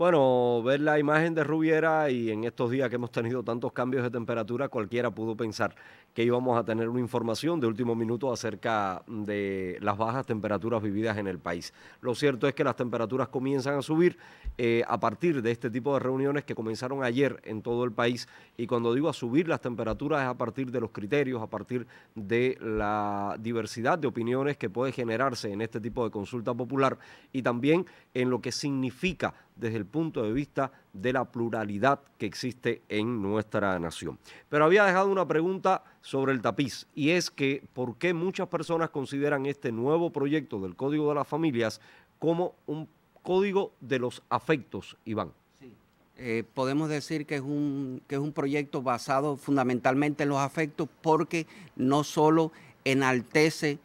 Bueno, ver la imagen de Rubiera y en estos días que hemos tenido tantos cambios de temperatura, cualquiera pudo pensar que íbamos a tener una información de último minuto acerca de las bajas temperaturas vividas en el país. Lo cierto es que las temperaturas comienzan a subir eh, a partir de este tipo de reuniones que comenzaron ayer en todo el país y cuando digo a subir las temperaturas es a partir de los criterios, a partir de la diversidad de opiniones que puede generarse en este tipo de consulta popular y también en lo que significa desde el punto de vista de la pluralidad que existe en nuestra nación. Pero había dejado una pregunta sobre el tapiz y es que por qué muchas personas consideran este nuevo proyecto del Código de las Familias como un código de los afectos, Iván. Eh, podemos decir que es, un, que es un proyecto basado fundamentalmente en los afectos porque no solo enaltece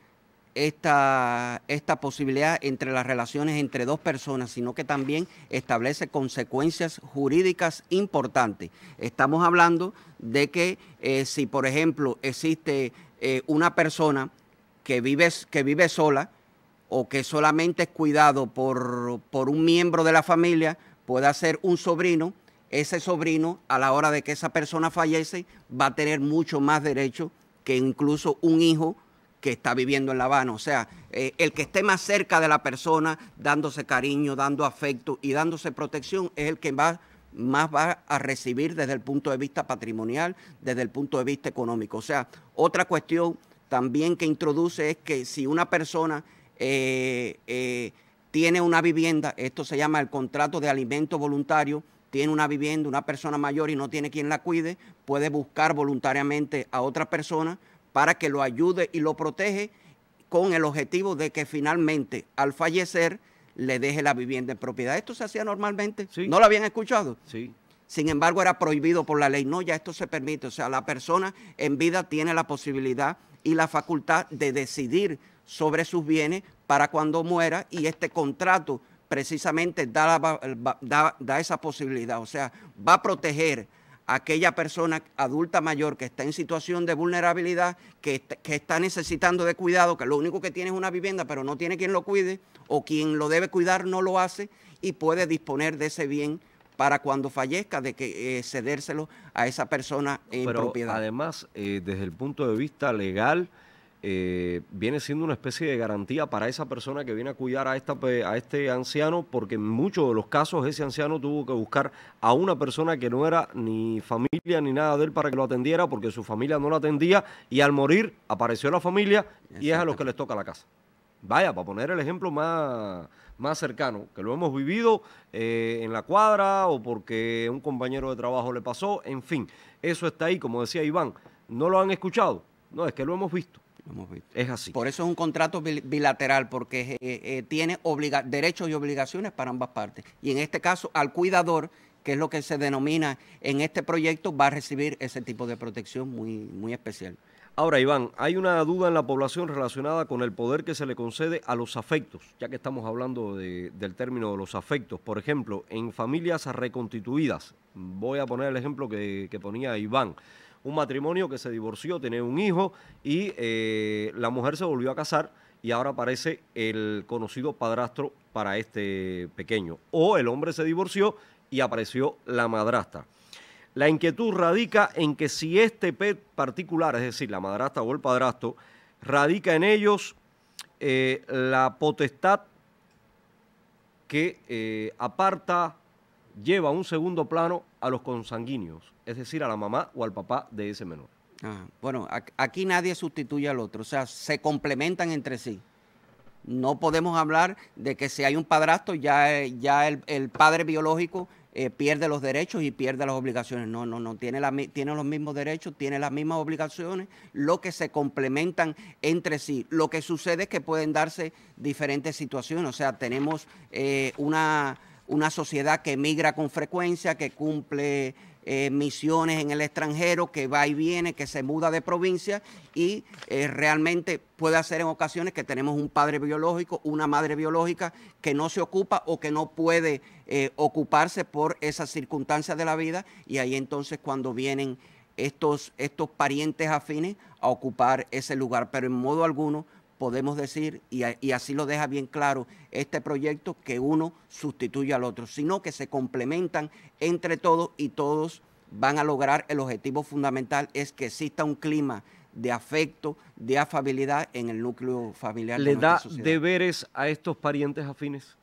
esta, esta posibilidad entre las relaciones entre dos personas, sino que también establece consecuencias jurídicas importantes. Estamos hablando de que eh, si, por ejemplo, existe eh, una persona que vive, que vive sola o que solamente es cuidado por, por un miembro de la familia, puede ser un sobrino, ese sobrino a la hora de que esa persona fallece va a tener mucho más derecho que incluso un hijo que está viviendo en La Habana. O sea, eh, el que esté más cerca de la persona, dándose cariño, dando afecto y dándose protección, es el que más va a recibir desde el punto de vista patrimonial, desde el punto de vista económico. O sea, otra cuestión también que introduce es que si una persona eh, eh, tiene una vivienda, esto se llama el contrato de alimento voluntario, tiene una vivienda, una persona mayor y no tiene quien la cuide, puede buscar voluntariamente a otra persona para que lo ayude y lo protege con el objetivo de que finalmente al fallecer le deje la vivienda en propiedad. Esto se hacía normalmente, sí. no lo habían escuchado. Sí. Sin embargo, era prohibido por la ley. No, ya esto se permite. O sea, la persona en vida tiene la posibilidad y la facultad de decidir sobre sus bienes para cuando muera y este contrato precisamente da, da esa posibilidad. O sea, va a proteger aquella persona adulta mayor que está en situación de vulnerabilidad, que, está necesitando de cuidado, que lo único que tiene es una vivienda, pero no tiene quien lo cuide, o quien lo debe cuidar no lo hace, y puede disponer de ese bien para cuando fallezca, de que eh, cedérselo a esa persona en propiedad. Además, eh, desde el punto de vista legal, eh, viene siendo una especie de garantía para esa persona que viene a cuidar a, esta, a este anciano, porque en muchos de los casos ese anciano tuvo que buscar a una persona que no era ni familia ni nada de él para que lo atendiera, porque su familia no lo atendía, y al morir apareció la familia y es a los que les toca la casa. Vaya, para poner el ejemplo más, más cercano, que lo hemos vivido eh, en la cuadra o porque un compañero de trabajo le pasó, en fin, eso está ahí, como decía Iván, no lo han escuchado, no, es que lo hemos visto. Es así. Por eso es un contrato bilateral, porque eh, eh, tiene derechos y obligaciones para ambas partes. Y en este caso, al cuidador, que es lo que se denomina en este proyecto, va a recibir ese tipo de protección muy, muy especial. Ahora, Iván, hay una duda en la población relacionada con el poder que se le concede a los afectos, ya que estamos hablando del término de los afectos. Por ejemplo, en familias reconstituidas, voy a poner el ejemplo que ponía Iván, un matrimonio que se divorció, tenía un hijo y eh, la mujer se volvió a casar y ahora aparece el conocido padrastro para este pequeño. O el hombre se divorció y apareció la madrasta. La inquietud radica en que si este pet particular, es decir, la madrasta o el padrastro, radica en ellos eh, la potestad que eh, aparta lleva un segundo plano a los consanguíneos, es decir, a la mamá o al papá de ese menor. Ah, bueno, aquí nadie sustituye al otro, o sea, se complementan entre sí. No podemos hablar de que si hay un padrastro, ya, ya el, padre biológico eh, pierde los derechos y pierde las obligaciones. No, no, no, tiene, la, tiene los mismos derechos, tiene las mismas obligaciones, lo que se complementan entre sí. Lo que sucede es que pueden darse diferentes situaciones, o sea, tenemos eh, una, una sociedad que emigra con frecuencia, que cumple eh, misiones en el extranjero, que va y viene, que se muda de provincia y eh, realmente puede hacer en ocasiones que tenemos un padre biológico, una madre biológica que no se ocupa o que no puede eh, ocuparse por esas circunstancias de la vida y ahí entonces cuando vienen estos, estos parientes afines a ocupar ese lugar, pero en modo alguno podemos decir, y, así lo deja bien claro este proyecto, que uno sustituye al otro, sino que se complementan entre todos y todos van a lograr el objetivo fundamental, es que exista un clima de afecto, de afabilidad en el núcleo familiar. ¿Le da deberes a estos parientes afines?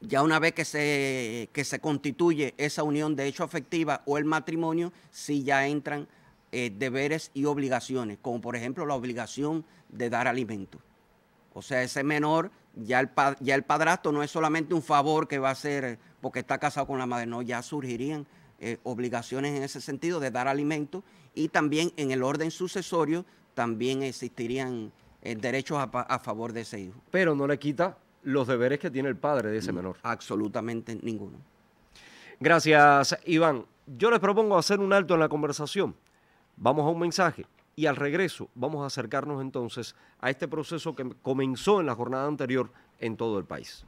ya una vez que se, se constituye esa unión de hecho afectiva o el matrimonio, sí ya entran eh, deberes y obligaciones, como por ejemplo la obligación de dar alimento. O sea, ese menor, ya el, ya el padrastro no es solamente un favor que va a hacer eh, porque está casado con la madre, no, ya surgirían eh, obligaciones en ese sentido de dar alimento y también en el orden sucesorio también existirían eh, derechos a, favor de ese hijo. Pero no le quita los deberes que tiene el padre de ese mm, menor. Absolutamente ninguno. Gracias, Iván. Yo les propongo hacer un alto en la conversación. Vamos a un mensaje. Y al regreso vamos a acercarnos entonces a este proceso que comenzó en la jornada anterior en todo el país.